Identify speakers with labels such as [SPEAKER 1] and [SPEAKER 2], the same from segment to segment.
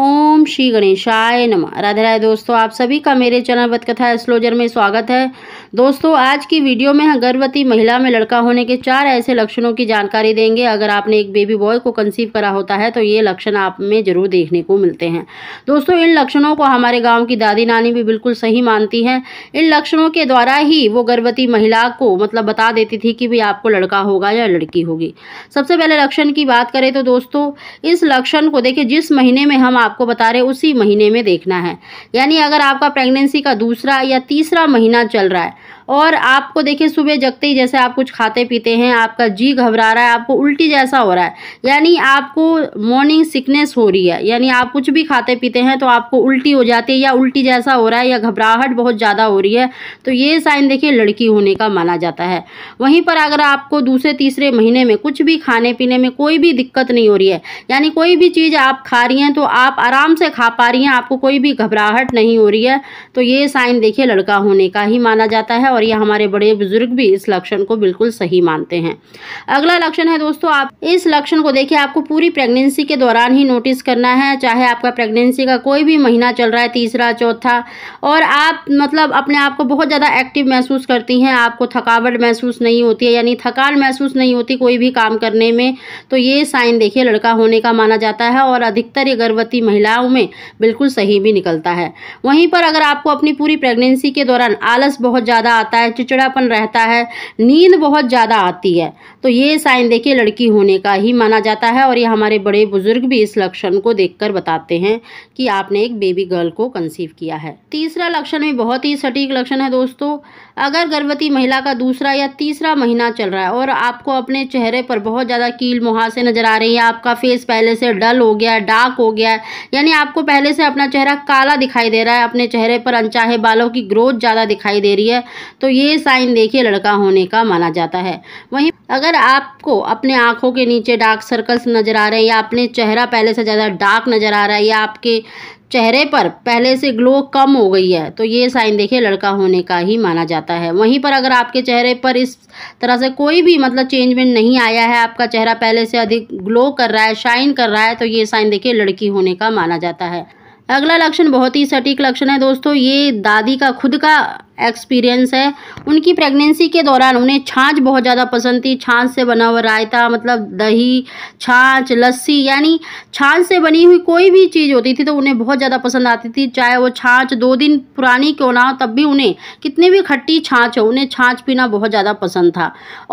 [SPEAKER 1] Om Shri गणेशाय नमः राधे राधे दोस्तों आप सभी का मेरे चैनल बतकथा एस्ट्रोलॉजर में स्वागत है दोस्तों आज की वीडियो में हम गर्भवती महिला में लड़का होने के चार ऐसे लक्षणों की जानकारी देंगे अगर आपने एक बेबी बॉय को कंसीव करा होता है तो ये लक्षण आप में जरूर देखने को मिलते हैं दोस्तों इन लक्षणों को हमारे गाँव की दादी नानी भी बिल्कुल सही मानती है इन लक्षणों के द्वारा ही वो गर्भवती महिला को मतलब बता देती थी कि भाई आपको लड़का होगा या लड़की होगी सबसे पहले लक्षण की बात करें तो दोस्तों इस लक्षण को देखिए जिस महीने में हम आपको बता रहे सितारे उसी महीने में देखना है यानी अगर आपका प्रेगनेंसी का दूसरा या तीसरा महीना चल रहा है और आपको देखिए सुबह जगते ही जैसे आप कुछ खाते पीते हैं आपका जी घबरा रहा है आपको उल्टी जैसा हो रहा है यानी आपको मॉर्निंग सिकनेस हो रही है यानी आप कुछ भी खाते पीते हैं तो आपको उल्टी हो जाती है या उल्टी जैसा हो रहा है या घबराहट बहुत ज़्यादा हो रही है तो ये साइन देखिए लड़की होने का माना जाता है वहीं पर अगर आपको दूसरे तीसरे महीने में कुछ भी खाने पीने में कोई भी दिक्कत नहीं हो रही है यानी कोई भी चीज़ आप खा रही हैं तो आप आराम से खा पा रही हैं आपको कोई भी घबराहट नहीं हो रही है तो ये साइन देखिए लड़का होने का ही माना जाता है और और ये हमारे बड़े बुजुर्ग भी इस लक्षण को बिल्कुल सही मानते हैं अगला लक्षण है दोस्तों आप इस लक्षण को देखिए आपको पूरी प्रेगनेंसी के दौरान ही नोटिस करना है चाहे आपका प्रेगनेंसी का कोई भी महीना चल रहा है तीसरा चौथा और आप मतलब अपने आप को बहुत ज़्यादा एक्टिव महसूस करती हैं आपको थकावट महसूस नहीं होती है यानी थकान महसूस नहीं होती कोई भी काम करने में तो ये साइन देखिए लड़का होने का माना जाता है और अधिकतर ये गर्भवती महिलाओं में बिल्कुल सही भी निकलता है वहीं पर अगर आपको अपनी पूरी प्रेगनेंसी के दौरान आलस बहुत ज़्यादा आता है चिड़चिड़ापन रहता है नींद बहुत ज़्यादा आती है तो ये साइन देखिए लड़की होने का ही माना जाता है और ये हमारे बड़े बुजुर्ग भी इस लक्षण को देखकर बताते हैं कि आपने एक बेबी गर्ल को कंसीव किया है तीसरा लक्षण भी बहुत ही सटीक लक्षण है दोस्तों अगर गर्भवती महिला का दूसरा या तीसरा महीना चल रहा है और आपको अपने चेहरे पर बहुत ज़्यादा कील मुहासे नज़र आ रही है आपका फेस पहले से डल हो गया है डार्क हो गया है यानी आपको पहले से अपना चेहरा काला दिखाई दे रहा है अपने चेहरे पर अनचाहे बालों की ग्रोथ ज़्यादा दिखाई दे रही है तो ये साइन देखिए लड़का होने का माना जाता है वहीं अगर आपको अपने आँखों के नीचे डार्क सर्कल्स नज़र आ रहे हैं या अपने चेहरा पहले से ज़्यादा डार्क नज़र आ रहा है या आपके चेहरे पर पहले से ग्लो कम हो गई है तो ये साइन देखिए लड़का होने का ही माना जाता है वहीं पर अगर आपके चेहरे पर इस तरह से कोई भी मतलब चेंजमेंट नहीं आया है आपका चेहरा पहले से अधिक ग्लो कर रहा है शाइन कर रहा है तो ये साइन देखिए लड़की होने का माना जाता है अगला लक्षण बहुत ही सटीक लक्षण है दोस्तों ये दादी का खुद का एक्सपीरियंस है उनकी प्रेगनेंसी के दौरान उन्हें छाछ बहुत ज़्यादा पसंद थी छाछ से बना हुआ रायता मतलब दही छाछ लस्सी यानी छाछ से बनी हुई कोई भी चीज़ होती थी तो उन्हें बहुत ज़्यादा पसंद आती थी चाहे वो छाछ दो दिन पुरानी क्यों ना हो तब भी उन्हें कितनी भी खट्टी छाछ हो उन्हें छाछ पीना बहुत ज़्यादा पसंद था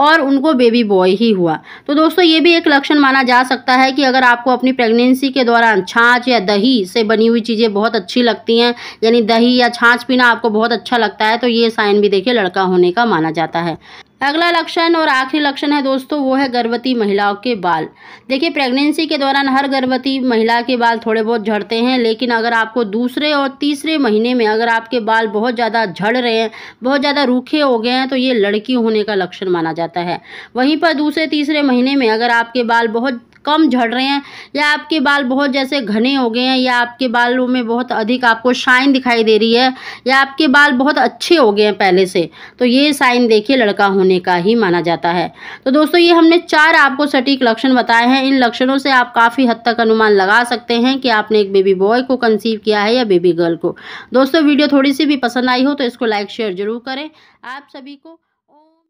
[SPEAKER 1] और उनको बेबी बॉय ही हुआ तो दोस्तों ये भी एक लक्षण माना जा सकता है कि अगर आपको अपनी प्रेगनेंसी के दौरान छाछ या दही से बनी हुई चीज़ें बहुत अच्छी लगती हैं यानी दही या छाछ पीना आपको बहुत अच्छा लगता है है तो ये साइन भी देखिए लड़का होने का माना जाता है अगला लक्षण और आखिरी लक्षण है दोस्तों वो है गर्भवती महिलाओं के बाल देखिए प्रेगनेंसी के दौरान हर गर्भवती महिला के बाल थोड़े बहुत झड़ते हैं लेकिन अगर आपको दूसरे और तीसरे महीने में अगर आपके बाल बहुत ज़्यादा झड़ रहे हैं बहुत ज़्यादा रूखे हो गए हैं तो ये लड़की होने का लक्षण माना जाता है वहीं पर दूसरे तीसरे महीने में अगर आपके बाल बहुत कम झड़ रहे हैं या आपके बाल बहुत जैसे घने हो गए हैं या आपके बालों में बहुत अधिक आपको शाइन दिखाई दे रही है या आपके बाल बहुत अच्छे हो गए हैं पहले से तो ये साइन देखिए लड़का होने का ही माना जाता है तो दोस्तों ये हमने चार आपको सटीक लक्षण बताए हैं इन लक्षणों से आप काफ़ी हद तक अनुमान लगा सकते हैं कि आपने एक बेबी बॉय को कंसीव किया है या बेबी गर्ल को दोस्तों वीडियो थोड़ी सी भी पसंद आई हो तो इसको लाइक शेयर जरूर करें आप सभी को